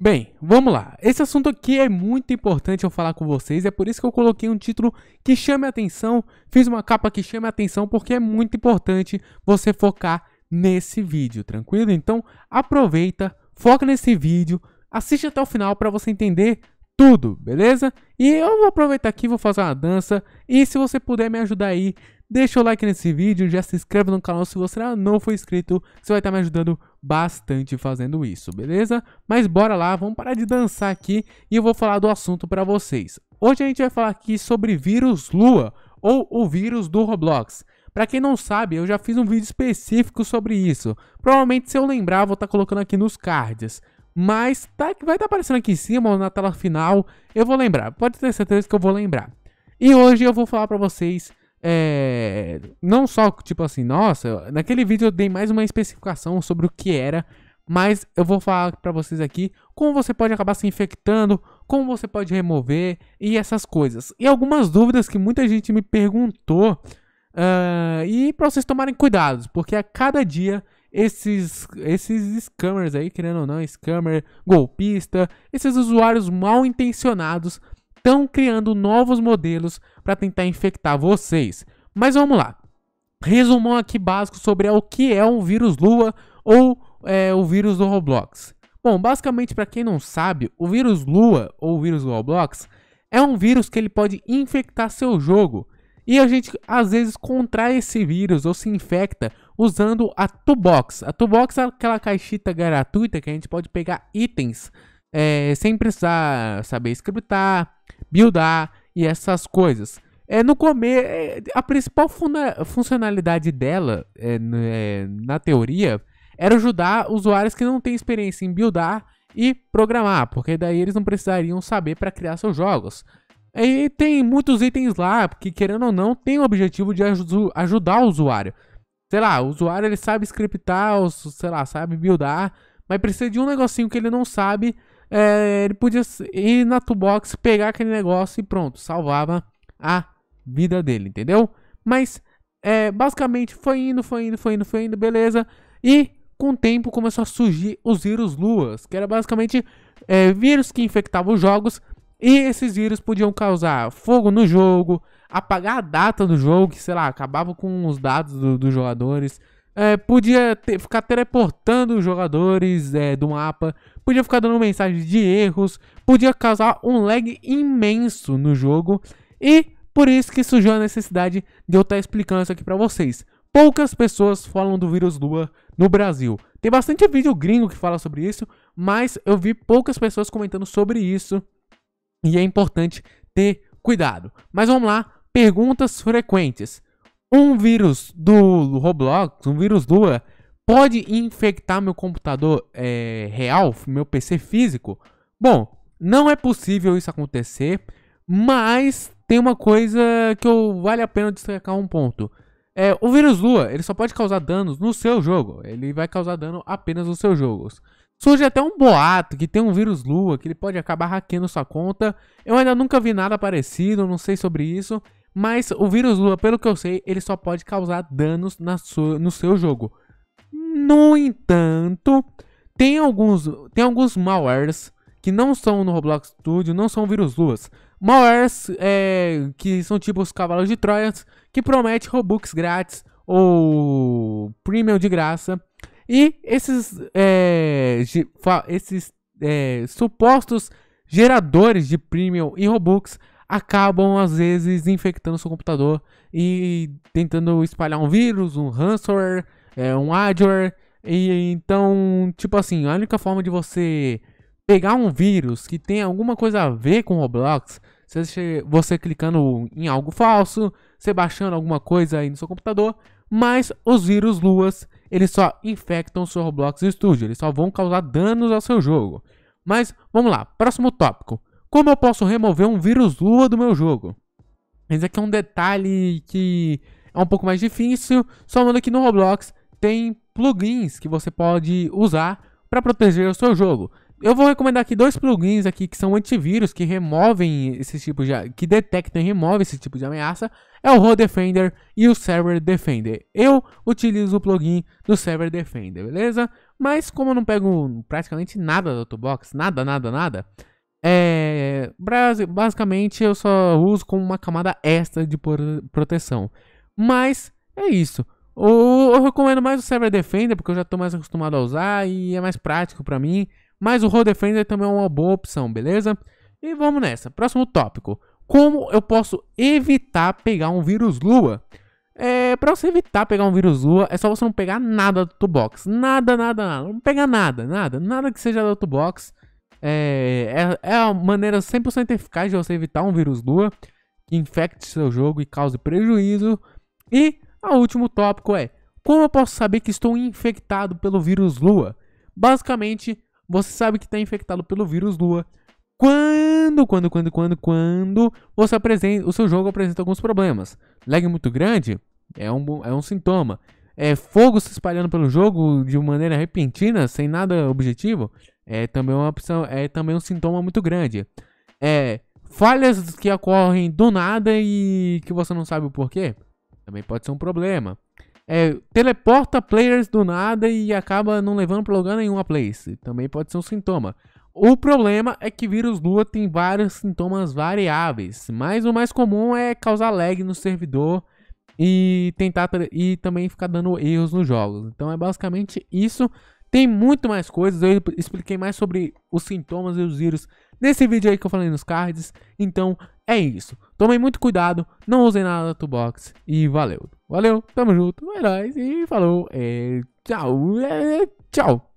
Bem, vamos lá. Esse assunto aqui é muito importante eu falar com vocês, é por isso que eu coloquei um título que chame a atenção, fiz uma capa que chame a atenção, porque é muito importante você focar nesse vídeo, tranquilo? Então, aproveita, foca nesse vídeo, assiste até o final para você entender tudo, beleza? E eu vou aproveitar aqui, vou fazer uma dança. E se você puder me ajudar aí, Deixa o like nesse vídeo, já se inscreve no canal se você não for inscrito, você vai estar me ajudando bastante fazendo isso, beleza? Mas bora lá, vamos parar de dançar aqui e eu vou falar do assunto para vocês. Hoje a gente vai falar aqui sobre vírus Lua, ou o vírus do Roblox. Para quem não sabe, eu já fiz um vídeo específico sobre isso. Provavelmente se eu lembrar, vou estar tá colocando aqui nos cards. Mas tá, vai estar tá aparecendo aqui em cima ou na tela final, eu vou lembrar. Pode ter certeza que eu vou lembrar. E hoje eu vou falar para vocês é, não só, tipo assim, nossa, naquele vídeo eu dei mais uma especificação sobre o que era, mas eu vou falar para vocês aqui como você pode acabar se infectando, como você pode remover e essas coisas. E algumas dúvidas que muita gente me perguntou uh, e para vocês tomarem cuidado, porque a cada dia esses, esses scammers aí, querendo ou não, scammer, golpista, esses usuários mal intencionados estão criando novos modelos para tentar infectar vocês. Mas vamos lá. Resumão aqui básico sobre o que é um vírus Lua ou é, o vírus do Roblox. Bom, basicamente, para quem não sabe, o vírus Lua ou o vírus do Roblox é um vírus que ele pode infectar seu jogo. E a gente às vezes contrai esse vírus ou se infecta usando a Toolbox. A Toolbox é aquela caixita gratuita que a gente pode pegar itens é, sem precisar saber scriptar, buildar e essas coisas. É no comer é, a principal funa, funcionalidade dela é, é, na teoria era ajudar usuários que não têm experiência em buildar e programar, porque daí eles não precisariam saber para criar seus jogos. E tem muitos itens lá que, querendo ou não, tem o objetivo de aj ajudar o usuário. Sei lá, o usuário ele sabe scriptar, ou, sei lá, sabe buildar, mas precisa de um negocinho que ele não sabe é, ele podia ir na toolbox, pegar aquele negócio e pronto, salvava a vida dele, entendeu? Mas é, basicamente foi indo, foi indo, foi indo, foi indo, beleza. E com o tempo começou a surgir os vírus luas, que era basicamente é, vírus que infectavam os jogos. E esses vírus podiam causar fogo no jogo, apagar a data do jogo, que sei lá, acabava com os dados do, dos jogadores. É, podia ter, ficar teleportando os jogadores é, do mapa, podia ficar dando mensagens de erros, podia causar um lag imenso no jogo. E por isso que surgiu a necessidade de eu estar tá explicando isso aqui para vocês. Poucas pessoas falam do vírus Lua no Brasil. Tem bastante vídeo gringo que fala sobre isso, mas eu vi poucas pessoas comentando sobre isso. E é importante ter cuidado. Mas vamos lá, perguntas frequentes um vírus do Roblox, um vírus Lua, é, pode infectar meu computador é, real, meu PC físico? Bom, não é possível isso acontecer, mas tem uma coisa que eu, vale a pena destacar um ponto. É, o vírus Lua, ele só pode causar danos no seu jogo. Ele vai causar dano apenas nos seus jogos. Surge até um boato que tem um vírus Lua que ele pode acabar hackeando sua conta. Eu ainda nunca vi nada parecido, não sei sobre isso. Mas o vírus Lua, pelo que eu sei, ele só pode causar danos na sua, no seu jogo. No entanto, tem alguns, tem alguns malwares que não são no Roblox Studio, não são vírus luas. Malwares é, que são tipo os cavalos de Troia, que promete Robux grátis ou premium de graça. E esses, é, esses é, supostos geradores de premium e Robux acabam às vezes infectando seu computador e tentando espalhar um vírus, um ransomware, é, um adware. E então, tipo assim, a única forma de você pegar um vírus que tem alguma coisa a ver com Roblox, você, você clicando em algo falso, você baixando alguma coisa aí no seu computador, mas os vírus luas, eles só infectam o seu Roblox Studio, eles só vão causar danos ao seu jogo. Mas vamos lá, próximo tópico. Como eu posso remover um vírus lua do meu jogo? Esse é aqui é um detalhe que é um pouco mais difícil, só manda que no Roblox tem plugins que você pode usar para proteger o seu jogo. Eu vou recomendar aqui dois plugins aqui que são antivírus que removem esse tipo de que detectam e removem esse tipo de ameaça, é o Raw Defender e o Server Defender. Eu utilizo o plugin do Server Defender, beleza? Mas como eu não pego praticamente nada da Autobox, nada, nada, nada, é, basicamente eu só uso como uma camada extra de proteção. Mas é isso. Eu, recomendo mais o Cyber Defender porque eu já estou mais acostumado a usar e é mais prático para mim. Mas o Road Defender também é uma boa opção, beleza? E vamos nessa. Próximo tópico: Como eu posso evitar pegar um vírus Lua? É, para você evitar pegar um vírus Lua, é só você não pegar nada do Toolbox. Nada, nada, nada. Não pegar nada, nada, nada que seja do Toolbox. É, é, é a maneira 100% eficaz de você evitar um vírus lua que infecte seu jogo e cause prejuízo. E o último tópico é: como eu posso saber que estou infectado pelo vírus lua? Basicamente, você sabe que está infectado pelo vírus lua quando, quando, quando, quando, quando você apresenta, o seu jogo apresenta alguns problemas. Lag muito grande é um, é um sintoma. É fogo se espalhando pelo jogo de maneira repentina, sem nada objetivo, é também uma opção, é também um sintoma muito grande. É falhas que ocorrem do nada e que você não sabe o porquê, também pode ser um problema. É, teleporta players do nada e acaba não levando para lugar nenhum a place, também pode ser um sintoma. O problema é que vírus lua tem vários sintomas variáveis, mas o mais comum é causar lag no servidor e tentar e também ficar dando erros nos jogos. Então é basicamente isso. Tem muito mais coisas, eu expliquei mais sobre os sintomas e os vírus nesse vídeo aí que eu falei nos cards. Então é isso. Tomei muito cuidado, não usei nada da Tubox e valeu. Valeu, tamo junto, é nóis e falou, é, tchau, é, tchau.